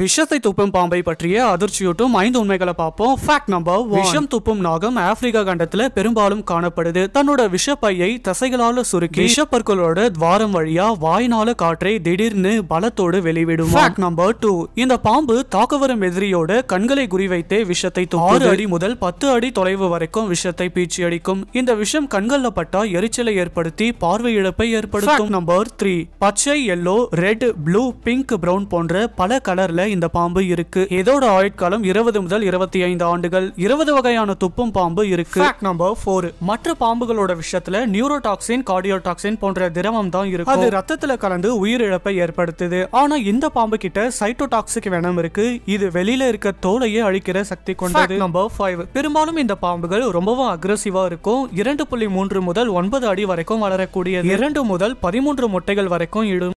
விஷத்தை துப்பும் பாம்பை பற்றிய அதிர்ச்சியூட்டும் ஐந்து உண்மைகளை பார்ப்போம் ஃபேக்ட் நம்பர் விஷம் துப்பும் நாகம் ஆப்பிரிக்கா கண்டத்தில் பெரும்பாலும் காணப்படுது தன்னோட விஷப்பையை தசைகளால சுருக்கி விஷப்பற்களோட துவாரம் வழியா வாயினால காற்றை திடீர்னு பலத்தோடு வெளிவிடும் ஃபேக்ட் நம்பர் டூ இந்த பாம்பு தாக்க வரும் எதிரியோட கண்களை குறிவைத்தே விஷத்தை ஆறு அடி முதல் பத்து அடி தொலைவு வரைக்கும் விஷத்தை பீச்சி அடிக்கும் இந்த விஷம் கண்கள்ல பட்டா எரிச்சலை ஏற்படுத்தி பார்வை இழப்பை ஏற்படுத்தும் நம்பர் த்ரீ பச்சை yellow red blue pink brown போன்ற பல கலர்ல இந்த பாம்பு இருக்கு இதோட ஆயுட்காலம் இருபது முதல் இருபத்தி ஐந்து ஆண்டுகள் இருபது வகையான துப்பும் பாம்பு இருக்கு நம்பர் மற்ற பாம்புகளோட விஷயத்துல நியூரோடாக்சின் கார்டியோடாக்சின் போன்ற திரவம் தான் இருக்கும் அது ரத்தத்துல கலந்து உயிரிழப்பை ஏற்படுத்துது ஆனா இந்த பாம்பு கிட்ட சைட்டோடாக்சிக் வேணம் இருக்கு இது வெளியில இருக்க தோலையே அழிக்கிற சக்தி கொண்டது நம்பர் ஃபைவ் பெரும்பாலும் இந்த பாம்புகள் ரொம்பவும் அக்ரஸிவா இருக்கும் இரண்டு புள்ளி மூன்று முதல் ஒன்பது அடி வரைக்கும் வளரக்கூடியது இரண்டு முதல் பதிமூன்று முட்டைகள் வரைக்கும் இடும்